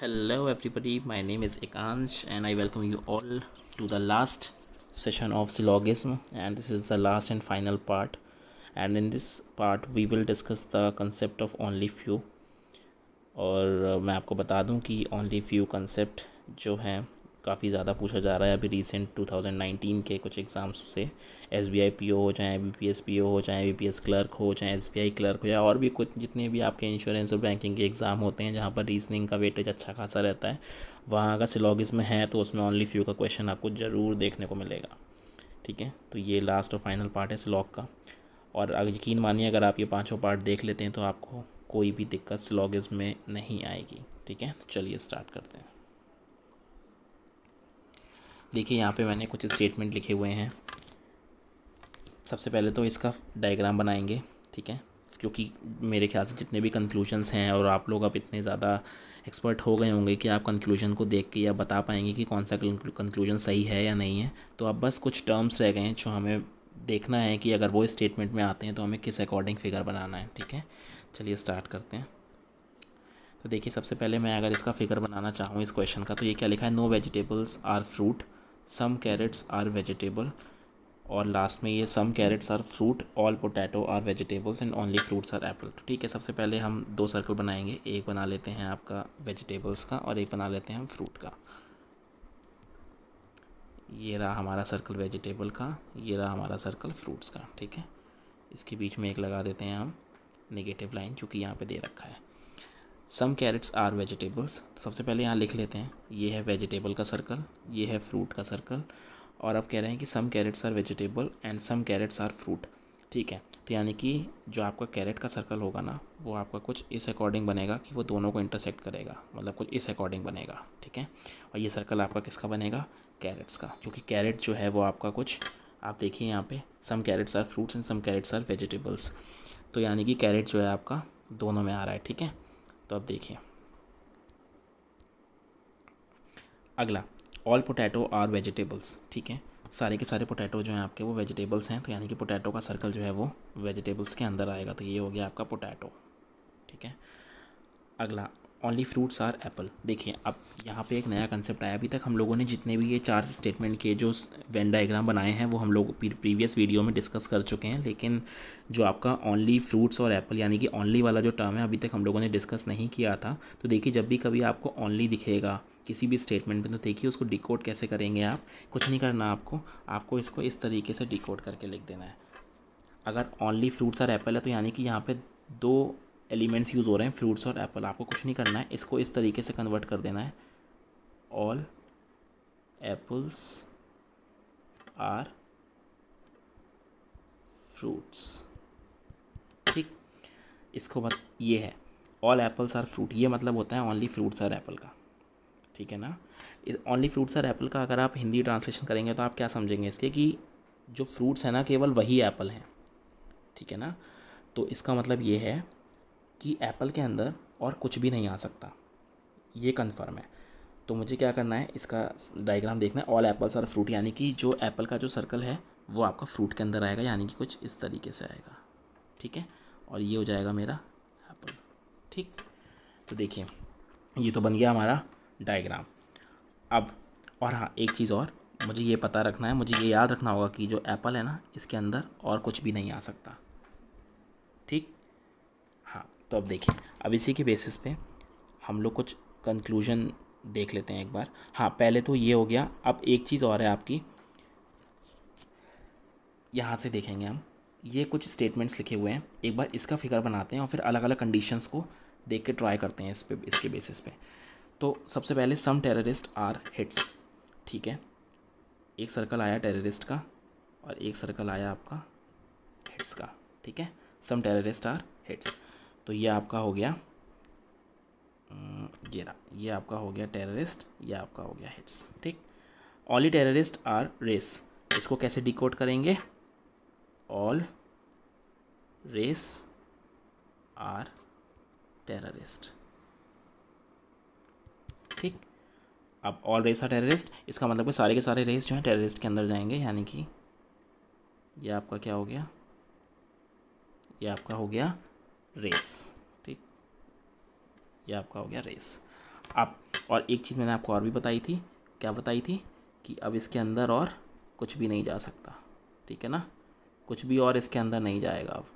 hello everybody my name is ekansh and i welcome you all to the last session of syllogism and this is the last and final part and in this part we will discuss the concept of only few और मैं आपको बता दूं कि only few concept जो है काफ़ी ज़्यादा पूछा जा रहा है अभी रिसेंट 2019 के कुछ एग्ज़ाम्स से S B I P O हो चाहे B P S P O हो चाहे बी पी एस क्लर्क हो चाहे एस बी आई क्लर्क हो या और भी कुछ जितने भी आपके इंश्योरेंस और बैंकिंग के एग्ज़ाम होते हैं जहाँ पर रीजनिंग का वेटेज अच्छा खासा रहता है वहाँ अगर सिलॉगिस में है तो उसमें ओनली फ्यू का क्वेश्चन आपको ज़रूर देखने को मिलेगा ठीक है तो ये लास्ट और फाइनल पार्ट है स्लॉग का और अगर यकीन मानिए अगर आप ये पाँचों पार्ट देख लेते हैं तो आपको कोई भी दिक्कत स्लॉगिज में नहीं आएगी ठीक है तो चलिए स्टार्ट करते हैं देखिए यहाँ पे मैंने कुछ स्टेटमेंट लिखे हुए हैं सबसे पहले तो इसका डायग्राम बनाएंगे ठीक है क्योंकि मेरे ख्याल से जितने भी कंक्लूजनस हैं और आप लोग अब इतने ज़्यादा एक्सपर्ट हो गए होंगे कि आप कंक्लूजन को देख के या बता पाएंगे कि कौन सा कंक्लूजन सही है या नहीं है तो अब बस कुछ टर्म्स रह गए हैं जो हमें देखना है कि अगर वो स्टेटमेंट में आते हैं तो हमें किस अकॉर्डिंग फिगर बनाना है ठीक है चलिए स्टार्ट करते हैं तो देखिए सबसे पहले मैं अगर इसका फिगर बनाना चाहूँ इस क्वेश्चन का तो ये क्या लिखा है no vegetables are fruit some carrots are vegetable और लास्ट में ये some carrots are fruit all potato are vegetables and only fruits are apple तो ठीक है सबसे पहले हम दो सर्कल बनाएंगे एक बना लेते हैं आपका वेजिटेबल्स का और एक बना लेते हैं हम फ्रूट का ये रहा हमारा सर्कल वेजिटेबल का ये रहा हमारा सर्कल फ्रूट्स का ठीक है इसके बीच में एक लगा देते हैं हम नेगेटिव लाइन क्योंकि यहाँ पे दे रखा है सम कैरेट्स आर वेजिटेबल्स सबसे पहले यहाँ लिख लेते हैं ये है वेजिटेबल का सर्कल ये है फ्रूट का सर्कल और अब कह रहे हैं कि some carrots are vegetable and some carrots are fruit ठीक है तो यानी कि जो आपका कैरेट का सर्कल होगा ना वो आपका कुछ इस अकॉर्डिंग बनेगा कि वो दोनों को इंटरसेक्ट करेगा मतलब कुछ इस अकॉर्डिंग बनेगा ठीक है और ये सर्कल आपका किसका बनेगा कैरेट्स का क्योंकि कैरेट जो है वो आपका कुछ आप देखिए यहाँ पे some carrots are fruits and some carrots are vegetables तो यानी कि कैरेट जो है आपका दोनों में आ रहा है ठीक है तो अब देखिए अगला ऑल पोटैटो आर वेजिटेबल्स ठीक है सारे के सारे पोटैटो जो हैं आपके वो वेजिटेबल्स हैं तो यानी कि पोटैटो का सर्कल जो है वो वेजिटेबल्स के अंदर आएगा तो ये हो गया आपका पोटैटो ठीक है अगला ओनली फ्रूट्स आर एप्पल देखिए अब यहाँ पे एक नया कंसेप्ट आया अभी तक हम लोगों ने जितने भी ये चार स्टेटमेंट के जो वेन डायग्राम बनाए हैं वो हम लोग प्रीवियस वीडियो में डिस्कस कर चुके हैं लेकिन जो आपका ओनली फ्रूट्स और एप्पल यानी कि ओनली वाला जो टर्म है अभी तक हम लोगों ने डिस्कस नहीं किया था तो देखिए जब भी कभी आपको ओनली दिखेगा किसी भी स्टेटमेंट में तो देखिए उसको डिकोड कैसे करेंगे आप कुछ नहीं करना आपको आपको इसको इस तरीके से डिकोड करके लिख देना है अगर ओनली फ्रूट्स और एप्पल है तो यानी कि यहाँ पर दो एलिमेंट्स यूज़ हो रहे हैं फ्रूट्स और एप्पल आपको कुछ नहीं करना है इसको इस तरीके से कन्वर्ट कर देना है ऑल एप्पल्स आर फ्रूट्स ठीक इसको मत ये है ऑल एप्पल्स आर फ्रूट ये मतलब होता है ओनली फ्रूट्स आर एप्पल का ठीक है ना इस ओनली फ्रूट्स आर एप्पल का अगर आप हिंदी ट्रांसलेशन करेंगे तो आप क्या समझेंगे इसके कि जो फ्रूट्स हैं ना केवल वही एप्पल हैं ठीक है ना तो इसका मतलब ये है कि एप्पल के अंदर और कुछ भी नहीं आ सकता ये कंफर्म है तो मुझे क्या करना है इसका डायग्राम देखना है ऑल एप्पल्स आर फ्रूट यानी कि जो एप्पल का जो सर्कल है वो आपका फ्रूट के अंदर आएगा यानी कि कुछ इस तरीके से आएगा ठीक है और ये हो जाएगा मेरा एप्पल ठीक तो देखिए ये तो बन गया हमारा डायग्राम अब और हाँ एक चीज़ और मुझे ये पता रखना है मुझे ये याद रखना होगा कि जो एप्पल है ना इसके अंदर और कुछ भी नहीं आ सकता तो अब देखिए अब इसी के बेसिस पे हम लोग कुछ कंक्लूजन देख लेते हैं एक बार हाँ पहले तो ये हो गया अब एक चीज़ और है आपकी यहाँ से देखेंगे हम ये कुछ स्टेटमेंट्स लिखे हुए हैं एक बार इसका फिगर बनाते हैं और फिर अलग अलग कंडीशंस को देख के ट्राई करते हैं इस पे इसके बेसिस पे तो सबसे पहले सम टेररिस्ट आर हिट्स ठीक है एक सर्कल आया टेररिस्ट का और एक सर्कल आया आपका हिट्स का ठीक है सम टेररिस्ट आर हिट्स तो ये आपका हो गया ये रहा ये आपका हो गया टेररिस्ट ये आपका हो गया हिट्स ठीक ऑली टेररिस्ट आर रेस इसको कैसे डिकोड करेंगे ऑल रेस आर टेररिस्ट ठीक अब ऑल रेस आर टेररिस्ट इसका मतलब कि सारे के सारे रेस जो हैं टेररिस्ट के अंदर जाएंगे यानी कि ये आपका क्या हो गया ये आपका हो गया रेस ठीक ये आपका हो गया रेस आप और एक चीज़ मैंने आपको और भी बताई थी क्या बताई थी कि अब इसके अंदर और कुछ भी नहीं जा सकता ठीक है ना कुछ भी और इसके अंदर नहीं जाएगा अब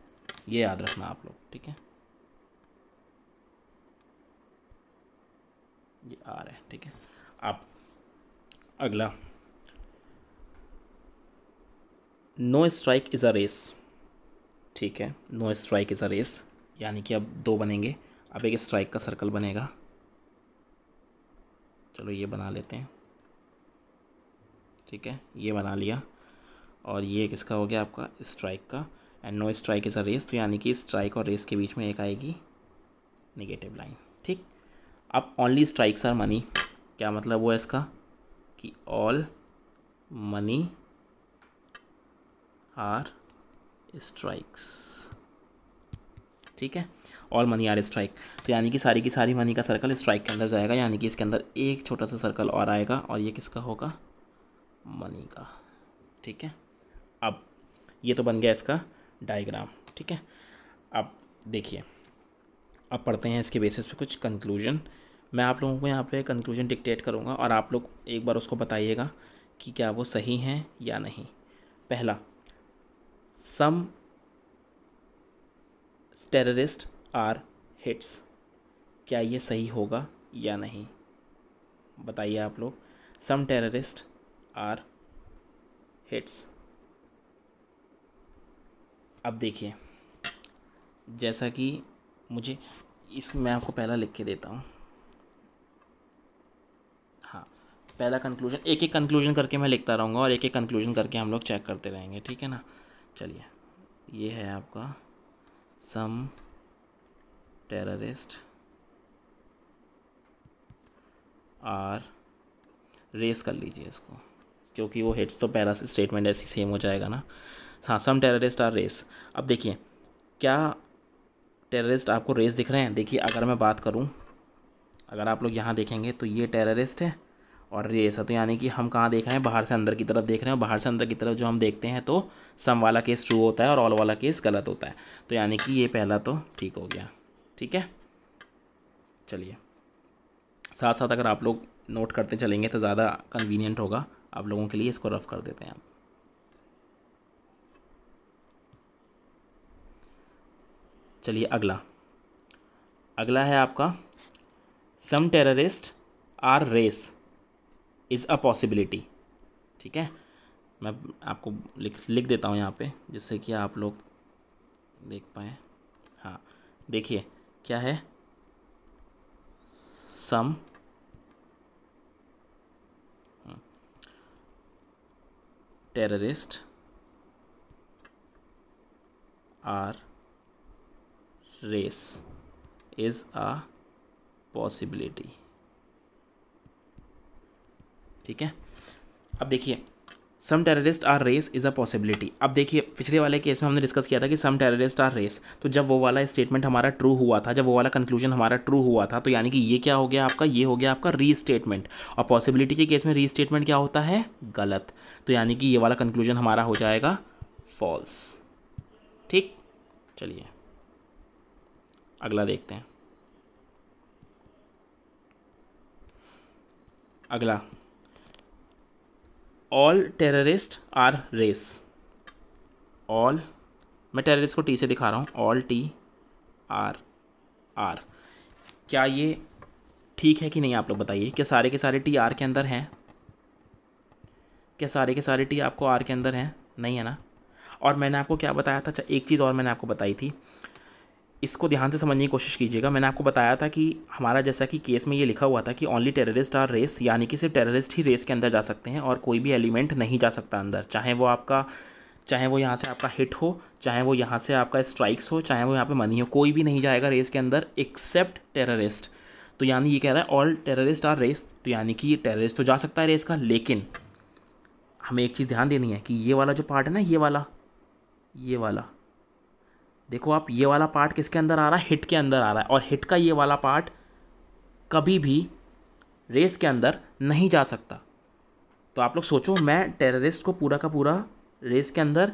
ये याद रखना आप लोग ठीक है ये आ रहा है ठीक है आप अगला no strike is a race ठीक है no strike is a race यानी कि अब दो बनेंगे अब एक स्ट्राइक का सर्कल बनेगा चलो ये बना लेते हैं ठीक है ये बना लिया और ये किसका हो गया आपका स्ट्राइक का and no strike is a race तो यानी कि स्ट्राइक और रेस के बीच में एक आएगी नेगेटिव लाइन ठीक अब ओनली स्ट्राइक्स आर मनी क्या मतलब हुआ इसका कि ऑल मनी आर स्ट्राइक्स ठीक है ऑल मनी आर स्ट्राइक तो यानी कि सारी की सारी मनी का सर्कल स्ट्राइक के अंदर जाएगा यानी कि इसके अंदर एक छोटा सा सर्कल और आएगा और ये किसका होगा मनी का ठीक है अब ये तो बन गया इसका डायग्राम ठीक है अब देखिए अब पढ़ते हैं इसके बेसिस पे कुछ कंक्लूजन मैं आप लोगों को यहाँ पे कंक्लूजन डिक्टेट करूँगा और आप लोग एक बार उसको बताइएगा कि क्या वो सही हैं या नहीं पहला सम टेररिस्ट आर हिट्स क्या ये सही होगा या नहीं बताइए आप लोग सम टेररिस्ट आर हिट्स अब देखिए जैसा कि मुझे इस मैं आपको पहला लिख के देता हूँ हाँ पहला कंक्लूजन एक एक कंक्लूजन करके मैं लिखता रहूँगा और एक एक कंक्लूजन करके हम लोग चेक करते रहेंगे ठीक है ना चलिए ये है आपका some terrorists आर रेस कर लीजिए इसको क्योंकि वो हेड्स तो पैरा से स्टेटमेंट ऐसी सेम हो जाएगा ना हाँ सम टेररिस्ट आर रेस अब देखिए क्या टेररिस्ट आपको रेस दिख रहे हैं देखिए अगर मैं बात करूँ अगर आप लोग यहाँ देखेंगे तो ये टेररिस्ट है और रेस है तो यानी कि हम कहाँ देख रहे हैं बाहर से अंदर की तरफ देख रहे हैं बाहर से अंदर की तरफ जो हम देखते हैं तो सम वाला केस ट्रू होता है और ऑल वाला केस गलत होता है तो यानी कि ये पहला तो ठीक हो गया ठीक है चलिए साथ साथ अगर आप लोग नोट करते चलेंगे तो ज़्यादा कन्वीनियंट होगा आप लोगों के लिए इसको रफ़ कर देते हैं आप चलिए अगला अगला है आपका some terrorist are race is a possibility ठीक है मैं आपको लिख लिख देता हूँ यहाँ पे जिससे कि आप लोग देख पाए हाँ देखिए क्या है some hmm. Terrorist are race is a possibility ठीक है अब देखिए some terrorist are race is a possibility अब देखिए पिछले वाले केस में हमने डिस्कस किया था कि सम टेररिस्ट आर रेस तो जब वो वाला स्टेटमेंट हमारा ट्रू हुआ था जब वो वाला कंक्लूजन हमारा ट्रू हुआ था तो यानी कि ये क्या हो गया आपका ये हो गया आपका री स्टेटमेंट और पॉसिबिलिटी के केस में री स्टेटमेंट क्या होता है गलत तो यानी कि ये वाला कंक्लूजन हमारा हो जाएगा फॉल्स ठीक चलिए अगला देखते हैं अगला all terrorist are race all मैं टेररिस्ट को टी से दिखा रहा हूँ ऑल टी आर आर क्या ये ठीक है कि नहीं आप लोग बताइए क्या सारे के सारे टी आर के अंदर हैं क्या सारे के सारे टी आपको आर के अंदर हैं नहीं है ना और मैंने आपको क्या बताया था अच्छा एक चीज़ और मैंने आपको बताई थी इसको ध्यान से समझने की कोशिश कीजिएगा मैंने आपको बताया था कि हमारा जैसा कि केस में ये लिखा हुआ था कि ओनली टेररिस्ट आर रेस यानी कि सिर्फ टेररिस्ट ही रेस के अंदर जा सकते हैं और कोई भी एलिमेंट नहीं जा सकता अंदर चाहे वो आपका चाहे वो यहाँ से आपका हिट हो चाहे वो यहाँ से आपका स्ट्राइक्स हो चाहे वो यहाँ पर मनी हो कोई भी नहीं जाएगा रेस के अंदर एक्सेप्ट टेररिस्ट तो यानी ये कह रहा है ऑल टेररिस्ट आर रेस तो यानी कि टेररिस्ट तो जा सकता है रेस का लेकिन हमें एक चीज़ ध्यान देनी है कि ये वाला जो पार्ट है ना ये वाला ये वाला देखो आप ये वाला पार्ट किसके अंदर आ रहा है हिट के अंदर आ रहा है और हिट का ये वाला पार्ट कभी भी रेस के अंदर नहीं जा सकता तो आप लोग सोचो मैं टेररिस्ट को पूरा का पूरा रेस के अंदर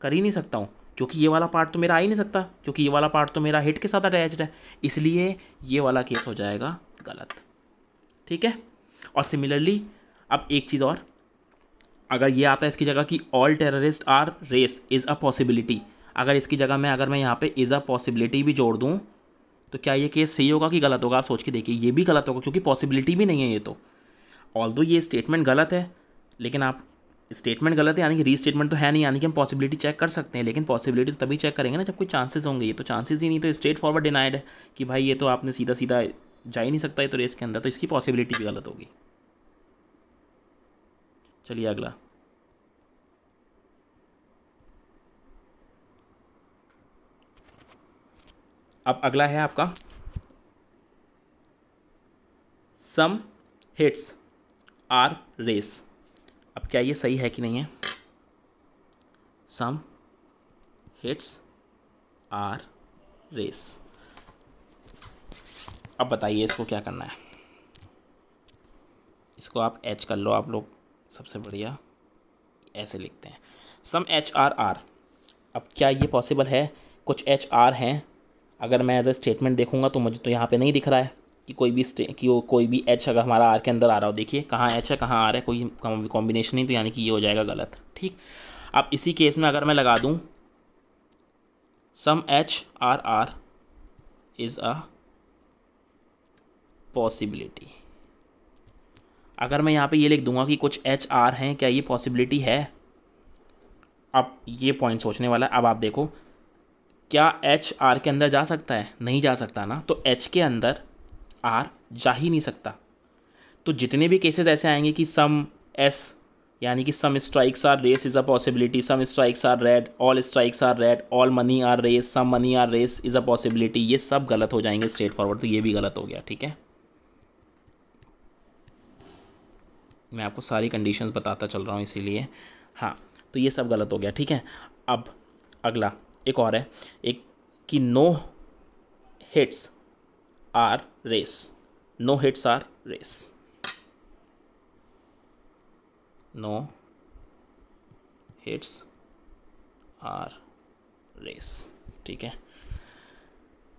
कर ही नहीं सकता हूँ क्योंकि ये वाला पार्ट तो मेरा आ ही नहीं सकता क्योंकि ये वाला पार्ट तो मेरा हिट के साथ अटैच है इसलिए ये वाला केस हो जाएगा गलत ठीक है और सिमिलरली अब एक चीज़ और अगर ये आता है इसकी जगह कि all terrorist are race is a possibility अगर इसकी जगह मैं अगर मैं यहाँ पे इज़ अ पॉसिबिलिटी भी जोड़ दूँ तो क्या ये केस सही होगा कि गलत होगा आप सोच के देखिए ये भी गलत होगा क्योंकि पॉसिबिलिटी भी नहीं है ये तो ऑल दो ये स्टेटमेंट गलत है लेकिन आप स्टेटमेंट गलत है यानी कि री स्टेटमेंट तो है नहीं यानी कि हम पॉसिबिलिटी चेक कर सकते हैं लेकिन पॉसिबिलिटी तो तभी चेक करेंगे ना जब कोई चांसेस होंगे ये तो चांसेस ही नहीं तो स्ट्रेट फॉरवर्ड डिनाइड है कि भाई ये तो आपने सीधा सीधा जा ही नहीं सकता ये तो रेस के अंदर तो इसकी पॉसिबिलिटी भी गलत होगी चलिए अगला अब अगला है आपका सम हिट्स आर रेस अब क्या ये सही है कि नहीं है सम हिट्स आर रेस अब बताइए इसको क्या करना है इसको आप एच कर लो आप लोग सबसे बढ़िया ऐसे लिखते हैं सम एच आर आर अब क्या ये पॉसिबल है कुछ एच आर हैं अगर मैं एज ए स्टेटमेंट देखूँगा तो मुझे तो यहाँ पे नहीं दिख रहा है कि कोई भी स्टे कि वो कोई भी एच अगर हमारा आर के अंदर आ रहा हो देखिए कहाँ एच है कहाँ आ रहा है कोई कॉम्बिनेशन नहीं तो यानी कि ये हो जाएगा गलत ठीक अब इसी केस में अगर मैं लगा दूँ some H are R is a possibility अगर मैं यहाँ पे ये लिख दूंगा कि कुछ एच आर हैं क्या ये पॉसिबिलिटी है अब ये पॉइंट सोचने वाला है अब आप देखो क्या एच आर के अंदर जा सकता है नहीं जा सकता ना तो एच के अंदर आर जा ही नहीं सकता तो जितने भी केसेस ऐसे आएंगे कि सम एस यानी कि some strikes are race is a possibility some strikes are red all strikes are red all money are race some money are race is a possibility ये सब गलत हो जाएंगे स्ट्रेट फॉरवर्ड तो ये भी गलत हो गया ठीक है मैं आपको सारी कंडीशंस बताता चल रहा हूँ इसीलिए हाँ तो ये सब गलत हो गया ठीक है अब अगला एक और है एक कि no hits are race no hits are race no hits are race ठीक है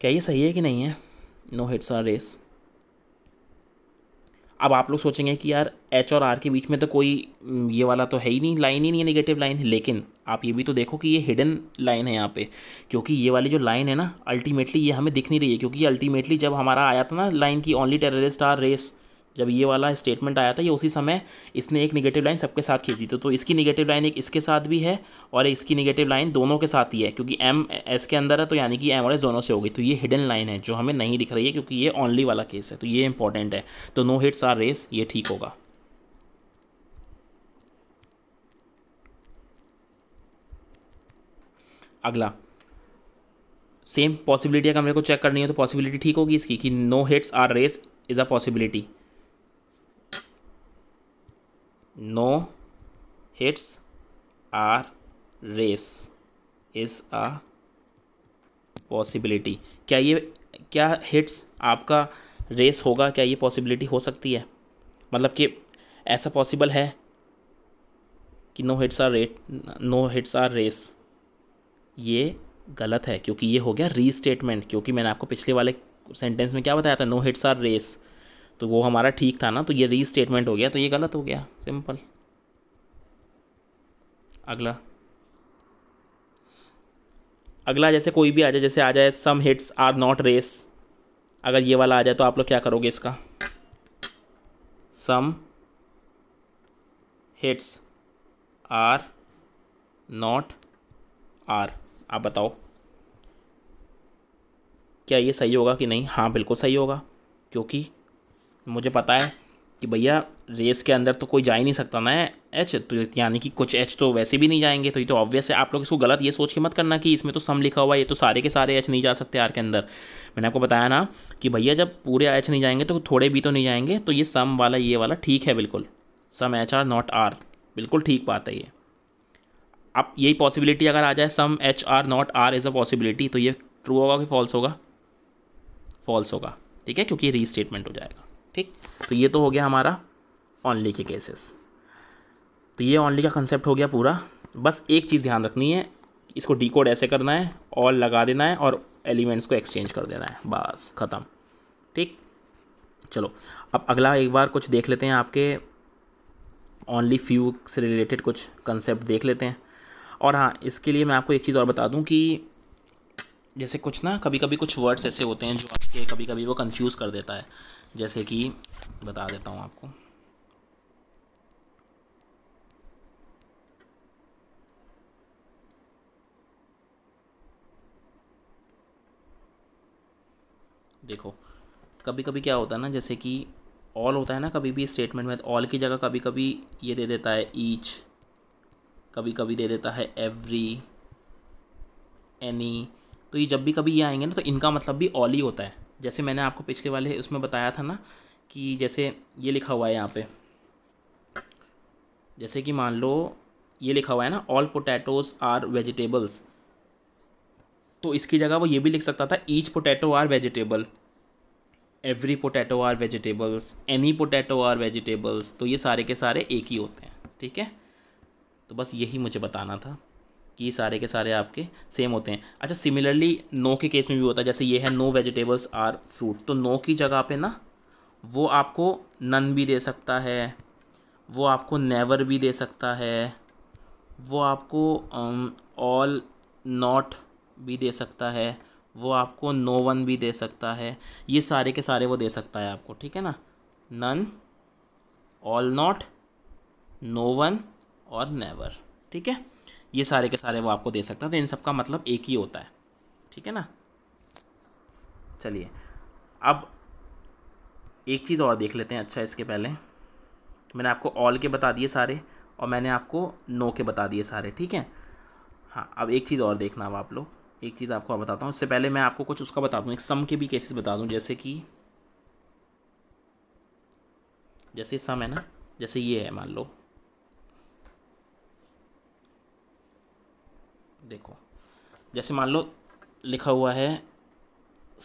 क्या ये सही है कि नहीं है नो हिट्स आर रेस अब आप लोग सोचेंगे कि यार एच और आर के बीच में तो कोई ये वाला तो है ही नहीं लाइन ही नहीं है नेगेटिव लाइन लेकिन आप ये भी तो देखो कि ये हिडन लाइन है यहाँ पे क्योंकि ये वाली जो लाइन है ना अल्टीमेटली ये हमें दिख नहीं रही है क्योंकि अल्टीमेटली जब हमारा आया था ना लाइन की ओनली टेररिस्ट आर रेस जब ये वाला स्टेटमेंट आया था ये उसी समय इसने एक निगेटिव लाइन सबके साथ खींची थी तो इसकी निगेटिव लाइन एक इसके साथ भी है और इसकी निगेटिव लाइन दोनों के साथ ही है क्योंकि एम एस के अंदर है तो यानी कि एम और एस दोनों से होगी तो ये हिडन लाइन है जो हमें नहीं दिख रही है क्योंकि ये ओनली वाला केस है तो ये इंपॉर्टेंट है तो नो हिट्स आर रेस ये ठीक होगा अगला सेम पॉसिबिलिटी अगर मेरे को चेक करनी है तो पॉसिबिलिटी ठीक होगी इसकी कि no hits are race is a possibility no hits are race is a possibility क्या ये क्या हिट्स आपका रेस होगा क्या ये पॉसिबिलिटी हो सकती है मतलब कि ऐसा पॉसिबल है कि no hits are rate no hits are race ये गलत है क्योंकि ये हो गया रीस्टेटमेंट क्योंकि मैंने आपको पिछले वाले सेंटेंस में क्या बताया था नो हिट्स आर रेस तो वो हमारा ठीक था ना तो ये रीस्टेटमेंट हो गया तो ये गलत हो गया सिंपल अगला अगला जैसे कोई भी आ जाए जैसे आ जाए some hits are not race अगर ये वाला आ जाए तो आप लोग क्या करोगे इसका some hits are not are आप बताओ क्या ये सही होगा कि नहीं हाँ बिल्कुल सही होगा क्योंकि मुझे पता है कि भैया रेस के अंदर तो कोई जा ही नहीं सकता ना एच तो यानी कि कुछ एच तो वैसे भी नहीं जाएंगे तो ये तो ऑब्वियस है आप लोग इसको गलत ये सोच के मत करना कि इसमें तो सम लिखा हुआ है ये तो सारे के सारे एच नहीं जा सकते आर के अंदर मैंने आपको बताया ना कि भैया जब पूरे एच नहीं जाएंगे तो थोड़े भी तो नहीं जाएंगे तो ये सम वाला ये वाला ठीक है बिल्कुल some H are not R बिल्कुल ठीक बात है ये अब यही पॉसिबिलिटी अगर आ जाए some H are not R is a possibility तो ये ट्रू होगा कि फॉल्स होगा फॉल्स होगा ठीक है क्योंकि रीस्टेटमेंट हो जाएगा ठीक तो ये तो हो गया हमारा ऑनली के केसेस तो ये ऑनली का कंसेप्ट हो गया पूरा बस एक चीज़ ध्यान रखनी है इसको डी ऐसे करना है और लगा देना है और एलिमेंट्स को एक्सचेंज कर देना है बस ख़त्म ठीक चलो अब अगला एक बार कुछ देख लेते हैं आपके ओनली फ्यू से रिलेटेड कुछ कंसेप्ट देख लेते हैं और हाँ इसके लिए मैं आपको एक चीज़ और बता दूँ कि जैसे कुछ ना कभी कभी कुछ वर्ड्स ऐसे होते हैं जो आपके कभी कभी वो कंफ्यूज कर देता है जैसे कि बता देता हूँ आपको देखो कभी कभी क्या होता है ना जैसे कि ऑल होता है ना कभी भी स्टेटमेंट में ऑल की जगह कभी कभी ये दे देता है ईच कभी कभी दे देता है एवरी एनी तो ये जब भी कभी ये आएंगे ना तो इनका मतलब भी ऑल ही होता है जैसे मैंने आपको पिछले वाले उसमें बताया था ना कि जैसे ये लिखा हुआ है यहाँ पे जैसे कि मान लो ये लिखा हुआ है ना ऑल पोटैटोज आर वेजिटेबल्स तो इसकी जगह वो ये भी लिख सकता था each potato are vegetable every potato are vegetables any potato are vegetables तो ये सारे के सारे एक ही होते हैं ठीक है तो बस यही मुझे बताना था कि सारे के सारे आपके सेम होते हैं अच्छा सिमिलरली नो के केस में भी होता है जैसे ये है नो वेजिटेबल्स आर फ्रूट तो नो की जगह पे ना वो आपको नन भी दे सकता है वो आपको नेवर भी दे सकता है वो आपको ऑल um, नॉट भी दे सकता है वो आपको नो no वन भी दे सकता है ये सारे के सारे वो दे सकता है आपको ठीक है ना none all not no one और नेवर ठीक है ये सारे के सारे वो आपको दे सकता है तो इन सब का मतलब एक ही होता है ठीक है ना चलिए अब एक चीज़ और देख लेते हैं अच्छा इसके पहले मैंने आपको ऑल के बता दिए सारे और मैंने आपको नो के बता दिए सारे ठीक है हाँ अब एक चीज़ और देखना अब आप लोग एक चीज़ आपको और बताता हूँ उससे पहले मैं आपको कुछ उसका बता दूँ एक सम के भी केसेस बता दूँ जैसे कि जैसे सम है ना जैसे ये है मान लो देखो जैसे मान लो लिखा हुआ है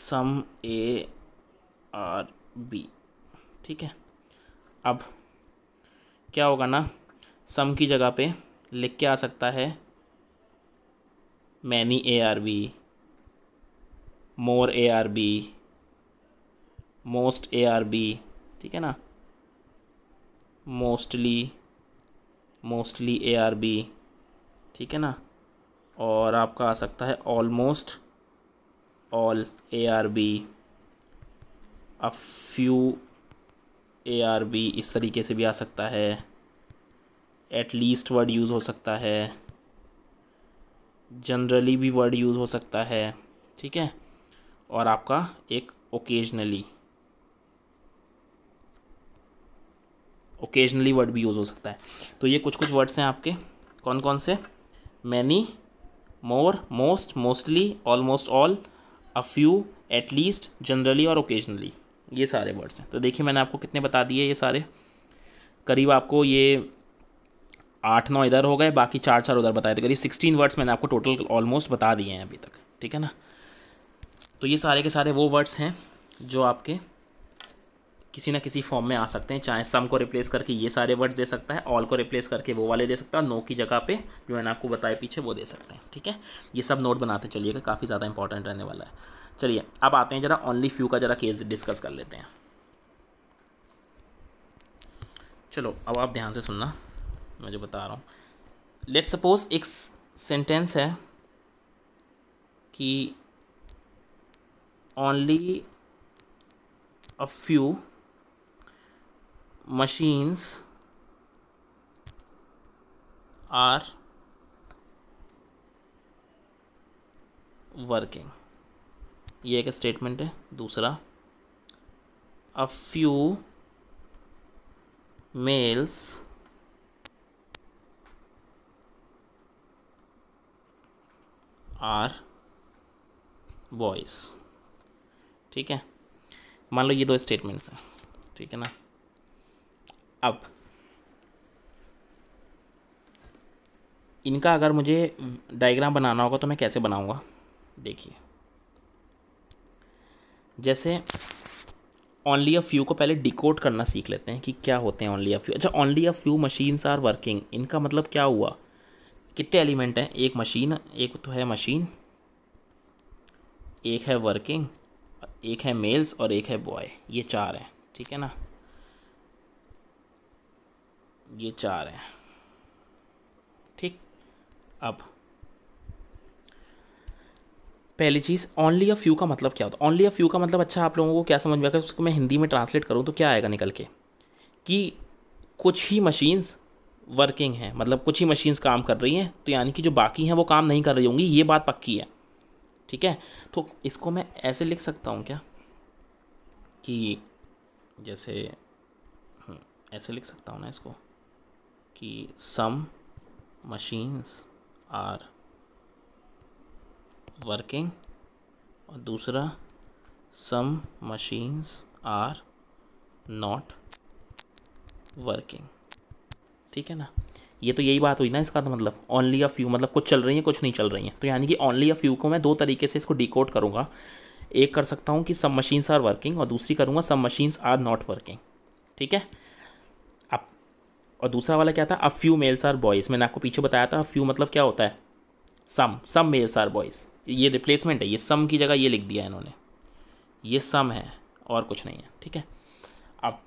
सम ए आर बी ठीक है अब क्या होगा ना सम की जगह पे लिख के आ सकता है many A are B more A are B most A are B ठीक है ना mostly mostly A are B ठीक है ना और आपका आ सकता है almost all A are B a few A are B इस तरीके से भी आ सकता है एट लीस्ट वर्ड यूज़ हो सकता है जनरली भी वर्ड यूज़ हो सकता है ठीक है और आपका एक ओकेजनली ओकेजनली वर्ड भी यूज़ हो सकता है तो ये कुछ कुछ वर्ड्स हैं आपके कौन कौन से many more most mostly almost all a few at least generally और ओकेजनली ये सारे वर्ड्स हैं तो देखिए मैंने आपको कितने बता दिए ये सारे करीब आपको ये आठ नौ इधर हो गए बाकी चार चार उधर बताए थे करीब सिक्सटीन वर्ड्स मैंने आपको टोटल ऑलमोस्ट बता दिए हैं अभी तक ठीक है ना तो ये सारे के सारे वो वर्ड्स हैं जो आपके किसी ना किसी फॉर्म में आ सकते हैं चाहे सम को रिप्लेस करके ये सारे वर्ड्स दे सकता है ऑल को रिप्लेस करके वो वाले दे सकता है नो की जगह पे जो है ना आपको बताए पीछे वो दे सकते हैं ठीक है ये सब नोट बनाते चलिएगा काफ़ी ज़्यादा इंपॉर्टेंट रहने वाला है चलिए अब आते हैं ज़रा ओनली फ्यू का ज़रा केस डिस्कस कर लेते हैं चलो अब आप ध्यान से सुनना मैं जो बता रहा हूँ लेट सपोज एक सेंटेंस है कि only a few machines are working ये एक स्टेटमेंट है दूसरा a few males are boys ठीक है मान लो ये दो स्टेटमेंट्स हैं ठीक है ना अप इनका अगर मुझे डायग्राम बनाना होगा तो मैं कैसे बनाऊंगा देखिए जैसे ओनली अ फ्यू को पहले डिकोड करना सीख लेते हैं कि क्या होते हैं ओनली अ फ्यू अच्छा only a few machines are working इनका मतलब क्या हुआ कितने एलिमेंट हैं एक मशीन एक तो है मशीन एक है वर्किंग एक है मेल्स और एक है बॉय ये चार हैं ठीक है ना ये चार हैं ठीक अब पहली चीज़ ओनली अ फ्यू का मतलब क्या होता है ओनली अ फ्यू का मतलब अच्छा आप लोगों को क्या समझ में आएगा उसको मैं हिंदी में ट्रांसलेट करूँ तो क्या आएगा निकल के कि कुछ ही मशीन्स वर्किंग हैं मतलब कुछ ही मशीन्स काम कर रही हैं तो यानी कि जो बाकी हैं वो काम नहीं कर रही होंगी ये बात पक्की है ठीक है तो इसको मैं ऐसे लिख सकता हूँ क्या कि जैसे हम्म, ऐसे लिख सकता हूँ ना इसको कि सम मशीन्स आर वर्किंग और दूसरा some machines are not working ठीक है ना ये तो यही बात हुई ना इसका तो मतलब ओनली अ फ्यू मतलब कुछ चल रही है कुछ नहीं चल रही है तो यानी कि ओनली अ फ्यू को मैं दो तरीके से इसको डिकोड करूँगा एक कर सकता हूँ कि सब मशीन्स आर वर्किंग और दूसरी करूँगा सब मशीन्स आर नॉट वर्किंग ठीक है और दूसरा वाला क्या था a few males are boys मैंने आपको पीछे बताया था फ्यू मतलब क्या होता है some some males are boys ये रिप्लेसमेंट है ये सम की जगह ये लिख दिया इन्होंने ये सम है और कुछ नहीं है ठीक है अब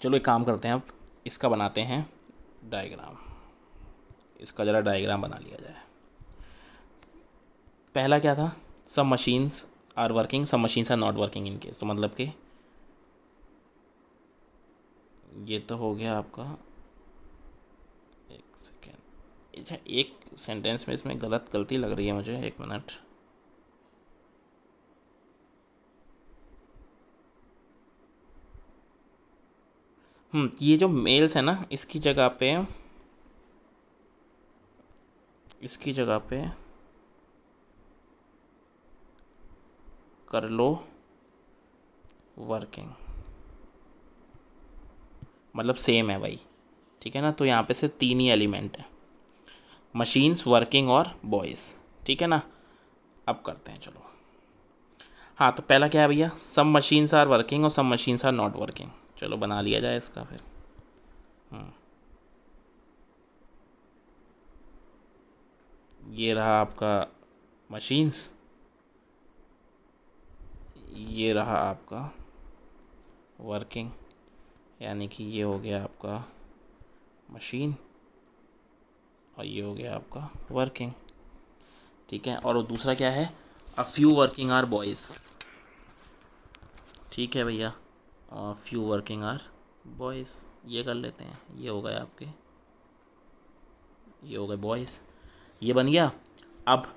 चलो एक काम करते हैं अब इसका बनाते हैं डायग्राम इसका ज़रा डायग्राम बना लिया जाए पहला क्या था सब मशीन्स आर वर्किंग सब machines are not working in case तो मतलब कि ये तो हो गया आपका एक सेकेंड अच्छा एक सेंटेंस में इसमें गलत गलती लग रही है मुझे एक मिनट हम्म, ये जो मेल्स है ना इसकी जगह पे इसकी जगह पे कर लो वर्किंग मतलब सेम है भाई ठीक है ना तो यहाँ पे से तीन ही एलिमेंट है मशीन्स वर्किंग और बॉयज़ ठीक है ना अब करते हैं चलो हाँ तो पहला क्या है भैया सब मशीन्स आर वर्किंग और सब मशीन्स आर नॉट वर्किंग चलो बना लिया जाए इसका फिर हम्म। ये रहा आपका मशीन्स ये रहा आपका वर्किंग यानी कि ये हो गया आपका मशीन और ये हो गया आपका वर्किंग ठीक है और दूसरा क्या है a few working are boys ठीक है भैया फ्यू वर्किंग आर बॉयज़ ये कर लेते हैं ये हो गए आपके ये हो गए बॉयज़ ये बन गया अब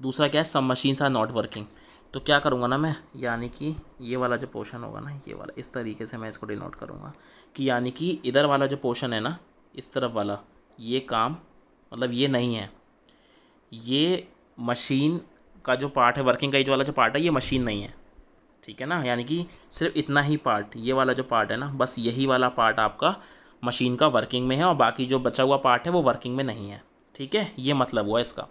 दूसरा क्या है सब मशीन्स आर नॉट वर्किंग तो क्या करूँगा ना मैं यानी कि ये वाला जो पोर्शन होगा ना ये वाला इस तरीके से मैं इसको डिनोट करूँगा कि यानी कि इधर वाला जो पोर्शन है ना इस तरफ वाला ये काम मतलब ये नहीं है ये मशीन का जो पार्ट है वर्किंग का ये जो वाला जो पार्ट है ये मशीन नहीं है ठीक है ना यानी कि सिर्फ इतना ही पार्ट ये वाला जो पार्ट है ना बस यही वाला पार्ट आपका मशीन का वर्किंग में है और बाकी जो बचा हुआ पार्ट है वो वर्किंग में नहीं है ठीक है ये मतलब हुआ इसका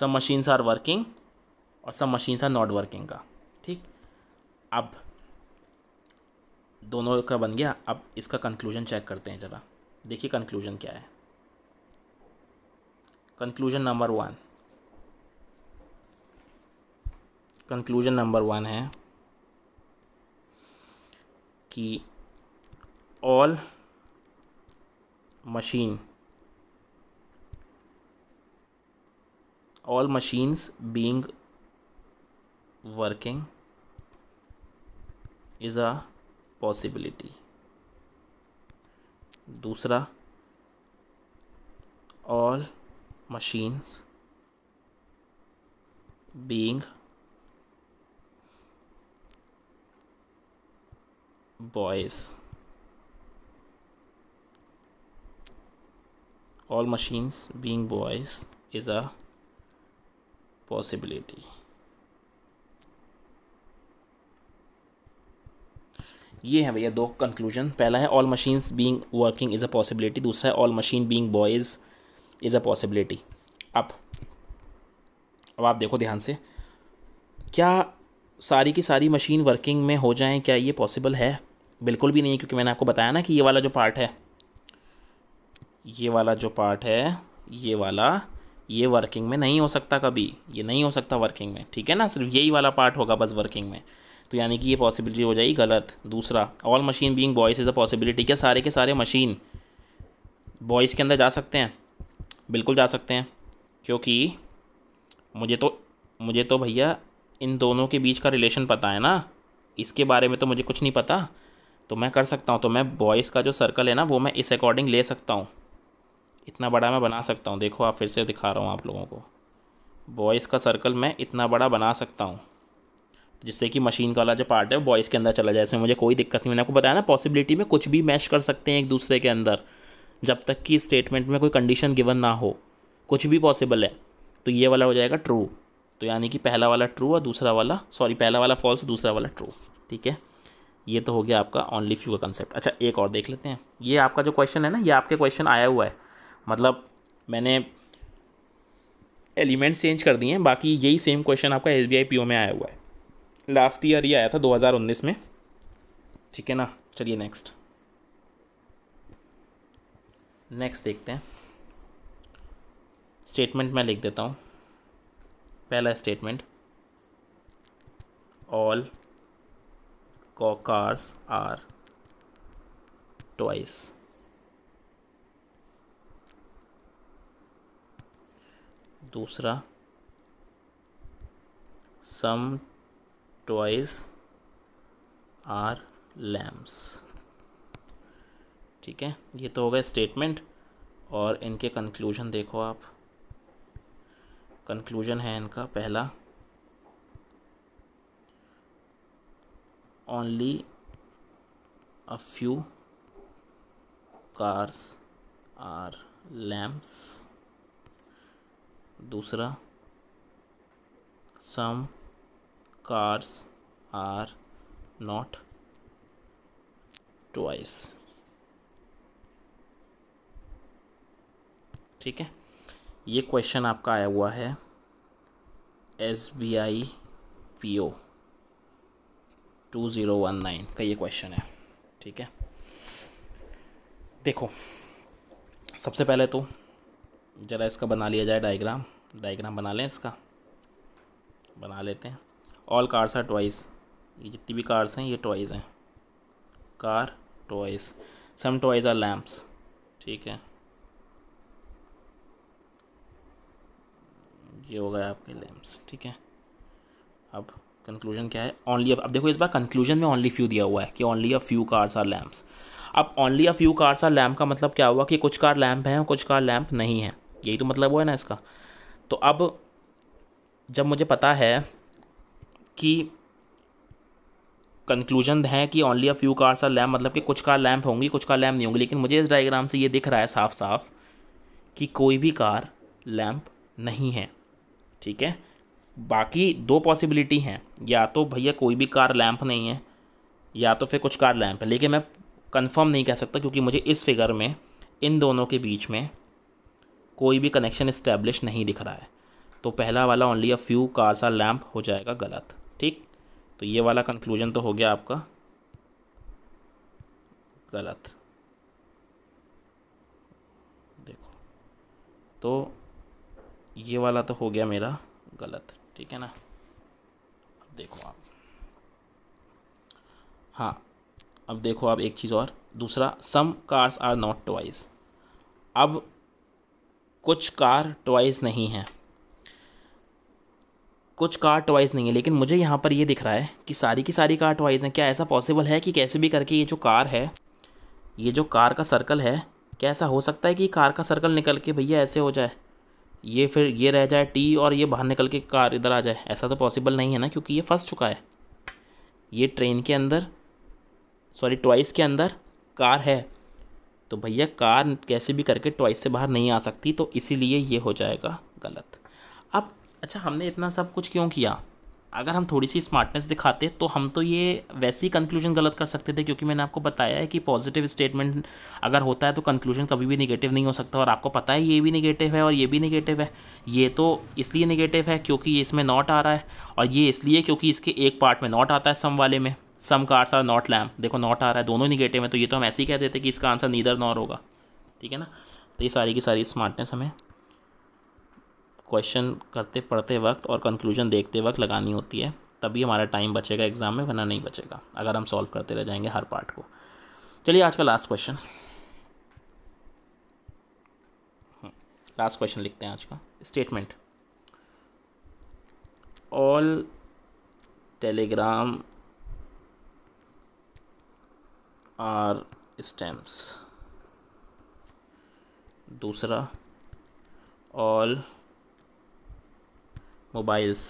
सब मशीन्स आर वर्किंग और सब मशीन्स आर नॉट वर्किंग का ठीक अब दोनों का बन गया अब इसका कंक्लूजन चेक करते हैं ज़रा देखिए कंक्लूजन क्या है conclusion number one conclusion number one है कि all machine all machines being working is a possibility dusra all machines being boys all machines being boys is a possibility ये है भैया दो कंक्लूजन पहला है all machines being working is a possibility दूसरा है all machine being boys is a possibility अब अब आप देखो ध्यान से क्या सारी की सारी मशीन वर्किंग में हो जाएं क्या ये पॉसिबल है बिल्कुल भी नहीं क्योंकि मैंने आपको बताया ना कि ये वाला जो पार्ट है ये वाला जो पार्ट है ये वाला ये वर्किंग में नहीं हो सकता कभी ये नहीं हो सकता वर्किंग में ठीक है ना सिर्फ यही वाला पार्ट होगा बस वर्किंग में तो यानी कि ये पॉसिबिलिटी हो जाएगी गलत दूसरा all machine being boys is a possibility क्या सारे के सारे मशीन बॉयज़ के अंदर जा सकते हैं बिल्कुल जा सकते हैं क्योंकि मुझे तो मुझे तो भैया इन दोनों के बीच का रिलेशन पता है ना इसके बारे में तो मुझे कुछ नहीं पता तो मैं कर सकता हूँ तो मैं बॉयज़ का जो सर्कल है ना वो मैं इस अकॉर्डिंग ले सकता हूँ इतना बड़ा मैं बना सकता हूँ देखो आप फिर से दिखा रहा हूँ आप लोगों को बॉयज़ का सर्कल मैं इतना बड़ा बना सकता हूँ जिससे कि मशीन वाला जो पार्ट है वो बॉयज़ के अंदर चला जाए इसमें मुझे कोई दिक्कत नहीं मैंने आपको बताया ना पॉसिबिलिटी में कुछ भी मैश कर सकते हैं एक दूसरे के अंदर जब तक कि स्टेटमेंट में कोई कंडीशन गिवन ना हो कुछ भी पॉसिबल है तो ये वाला हो जाएगा ट्रू तो यानी कि पहला वाला ट्रू और दूसरा वाला सॉरी पहला वाला फॉल्स दूसरा वाला ट्रू ठीक है ये तो हो गया आपका ऑनली फ्यू का कंसेप्ट अच्छा एक और देख लेते हैं ये आपका जो क्वेश्चन है ना ये आपके क्वेश्चन आया हुआ है मतलब मैंने एलिमेंट्स चेंज कर दिए हैं बाकी यही सेम क्वेश्चन आपका एस बी में आया हुआ है लास्ट ईयर ये आया था 2019 में ठीक है ना चलिए नेक्स्ट नेक्स्ट देखते हैं स्टेटमेंट मैं लिख देता हूँ पहला स्टेटमेंट ऑल कॉकार्स आर ट्वाइस दूसरा सम टॉयज आर लैम्प्स ठीक है ये तो हो गया स्टेटमेंट और इनके कंक्लूजन देखो आप कंक्लूजन है इनका पहला only a few cars are lamps दूसरा some cars are not toys ठीक है ये क्वेश्चन आपका आया हुआ है S B I P O two zero one nine का ये क्वेश्चन है ठीक है देखो सबसे पहले तो ज़रा इसका बना लिया जाए डायग्राम डायग्राम बना लें इसका बना लेते हैं ऑल कार्स आर टॉयज़ ये जितनी भी कार्स हैं ये टॉयज़ हैं car toys some toys are lamps ठीक है ये हो गया आपके लैम्प्स ठीक है अब कंक्लूजन क्या है ओनली अब देखो इस बार कंक्लूजन में ओनली फ्यू दिया हुआ है कि only a few cars are lamps अब only a few cars are lamp का मतलब क्या हुआ कि कुछ कार लैम्प हैं और कुछ कार लैम्प नहीं है यही तो मतलब हुआ है ना इसका तो अब जब मुझे पता है की कंक्लूजन है कि only a few cars are lamp मतलब कि कुछ कार लैम्प होंगी कुछ कार लैम्प नहीं होंगी लेकिन मुझे इस डायग्राम से ये दिख रहा है साफ साफ कि कोई भी कार लैम्प नहीं है ठीक है बाकी दो पॉसिबिलिटी हैं या तो भैया कोई भी कार लैम्प नहीं है या तो फिर कुछ कार लैम्प है लेकिन मैं कंफर्म नहीं कह सकता क्योंकि मुझे इस फिगर में इन दोनों के बीच में कोई भी कनेक्शन इस्टेब्लिश नहीं दिख रहा है तो पहला वाला only a few cars are lamp हो जाएगा गलत ठीक तो ये वाला कंक्लूजन तो हो गया आपका गलत देखो तो ये वाला तो हो गया मेरा गलत ठीक है ना अब देखो आप हाँ अब देखो आप एक चीज़ और दूसरा some cars are not twice अब कुछ कार ट्वाइस नहीं हैं कुछ कार्ट वाइज नहीं है लेकिन मुझे यहाँ पर ये दिख रहा है कि सारी की सारी कार्ट वाइज हैं क्या ऐसा पॉसिबल है कि कैसे भी करके ये जो कार है ये जो कार का सर्कल है क्या ऐसा हो सकता है कि कार का सर्कल निकल के भैया ऐसे हो जाए ये फिर ये रह जाए टी और ये बाहर निकल के कार इधर आ जाए ऐसा तो पॉसिबल नहीं है ना क्योंकि ये फंस चुका है ये ट्रेन के अंदर सॉरी ट्वाइस के अंदर कार है तो भैया कार कैसे भी करके ट्वाइस से बाहर नहीं आ सकती तो इसीलिए ये हो जाएगा गलत अब अच्छा हमने इतना सब कुछ क्यों किया अगर हम थोड़ी सी स्मार्टनेस दिखाते तो हम तो ये वैसी कंक्लूजन गलत कर सकते थे क्योंकि मैंने आपको बताया है कि पॉजिटिव स्टेटमेंट अगर होता है तो कंक्लूजन कभी भी निगेटिव नहीं हो सकता और आपको पता है ये भी निगेटिव है और ये भी निगेटिव है ये तो इसलिए नेगेटिव है क्योंकि ये इसमें नॉट आ रहा है और ये इसलिए क्योंकि इसके एक पार्ट में नॉट आता है सम वाले में some cars answer not lamp देखो नॉट आ रहा है दोनों नेगेटिव है तो ये तो हम ऐसे ही कह देते कि इसका आंसर नीदर नॉर होगा ठीक है ना तो ये सारी की सारी स्मार्टनेस हमें क्वेश्चन करते पढ़ते वक्त और कंक्लूजन देखते वक्त लगानी होती है तभी हमारा टाइम बचेगा एग्ज़ाम में वरना नहीं बचेगा अगर हम सॉल्व करते रह जाएंगे हर पार्ट को चलिए आज का लास्ट क्वेश्चन लास्ट क्वेश्चन लिखते हैं आज का statement all telegram are stamps दूसरा ऑल मोबाइल्स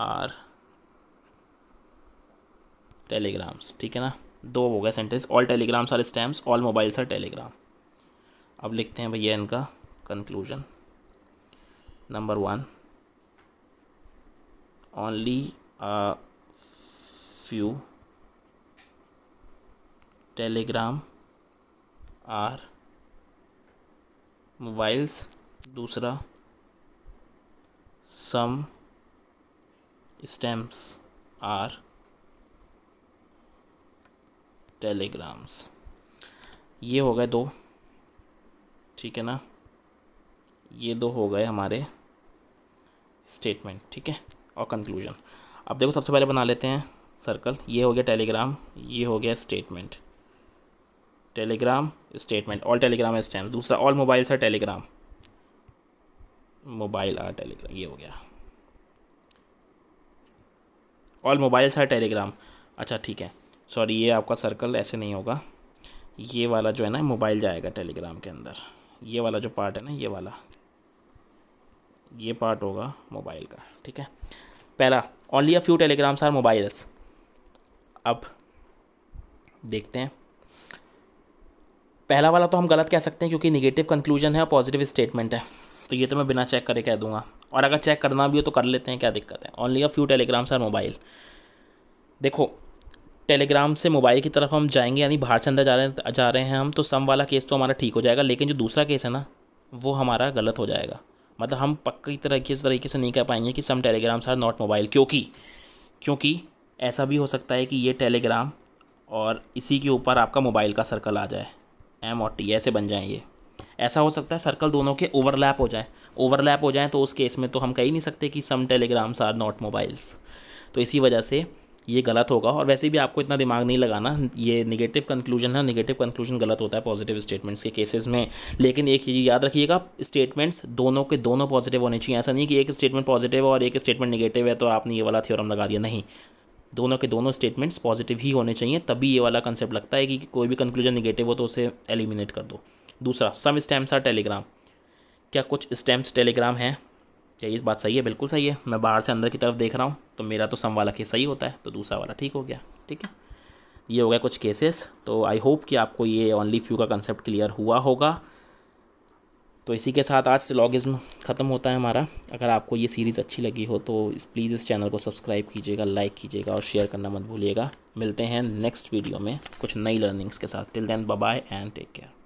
आर टेलीग्राम्स ठीक है ना दो हो गया sentence all telegrams are stamps all mobiles are telegram अब लिखते हैं भैया इनका conclusion number one only a few telegram are mobiles दूसरा some stems are टेलीग्राम्स ये हो गए दो ठीक है ना ये दो हो गए हमारे स्टेटमेंट ठीक है और कंक्लूजन अब देखो सबसे पहले बना लेते हैं सर्कल ये हो गया टेलीग्राम ये हो गया statement telegram statement all telegram है स्टैम्प दूसरा ऑल मोबाइल्स है टेलीग्राम मोबाइल आ हाँ, टेलीग्राम ये हो गया ऑल मोबाइल्स आर टेलीग्राम अच्छा ठीक है सॉरी ये आपका सर्कल ऐसे नहीं होगा ये वाला जो है ना मोबाइल जाएगा टेलीग्राम के अंदर ये वाला जो पार्ट है ना ये वाला ये पार्ट होगा मोबाइल का ठीक है पहला only a few telegrams are mobiles अब देखते हैं पहला वाला तो हम गलत कह सकते हैं क्योंकि निगेटिव कंक्लूजन है और पॉजिटिव स्टेटमेंट है तो ये तो मैं बिना चेक करे कह दूंगा और अगर चेक करना भी हो तो कर लेते हैं क्या दिक्कत है only a few telegrams are mobile देखो टेलीग्राम से मोबाइल की तरफ हम जाएंगे यानी बाहर से अंदर जा रहे जा रहे हैं हम तो सम वाला केस तो हमारा ठीक हो जाएगा लेकिन जो दूसरा केस है ना वो हमारा गलत हो जाएगा मतलब हम पक्की तरीके से तरीके से नहीं कह पाएंगे कि some telegrams are not mobile क्योंकि क्योंकि ऐसा भी हो सकता है कि ये टेलीग्राम और इसी के ऊपर आपका मोबाइल का सर्कल आ जाए एम और टी ऐसे बन जाए ये ऐसा हो सकता है सर्कल दोनों के ओवरलैप हो जाए ओवरलैप हो जाए तो उस केस में तो हम कह ही नहीं सकते कि some telegrams are not mobiles तो इसी वजह से ये गलत होगा और वैसे भी आपको इतना दिमाग नहीं लगाना ये नेगेटिव कंक्लूजन है नेगेटिव कंक्लूजन गलत होता है पॉजिटिव स्टेटमेंट्स के केसेस में लेकिन एक चीज़ याद रखिएगा स्टेटमेंट्स दोनों के दोनों पॉजिटिव होने चाहिए ऐसा नहीं कि एक स्टेटमेंट पॉजिटिव है और एक स्टेटमेंट नेगेटिव है तो आपने ये वाला थ्योरम लगा दिया नहीं दोनों के दोनों स्टेटमेंट्स पॉजिटिव ही होने चाहिए तभी ये वाला कंसेप्ट लगता है कि कोई भी कंक्लूजन निगेटिव हो तो उसे एलिमिनेट कर दो दूसरा सम स्टैम्स आर टेलीग्राम क्या कुछ स्टैम्प्स टेलीग्राम हैं क्या ये बात सही है बिल्कुल सही है मैं बाहर से अंदर की तरफ देख रहा हूँ तो मेरा तो सम वाला केस सही होता है तो दूसरा वाला ठीक हो गया ठीक है ये हो गया कुछ केसेस तो आई होप कि आपको ये ओनली फ्यू का कंसेप्ट क्लियर हुआ होगा तो इसी के साथ आज से लॉगिज्म ख़त्म होता है हमारा अगर आपको ये सीरीज़ अच्छी लगी हो तो इस प्लीज़ इस चैनल को सब्सक्राइब कीजिएगा लाइक कीजिएगा और शेयर करना मत भूलिएगा मिलते हैं नेक्स्ट वीडियो में कुछ नई लर्निंग्स के साथ till then bye and take care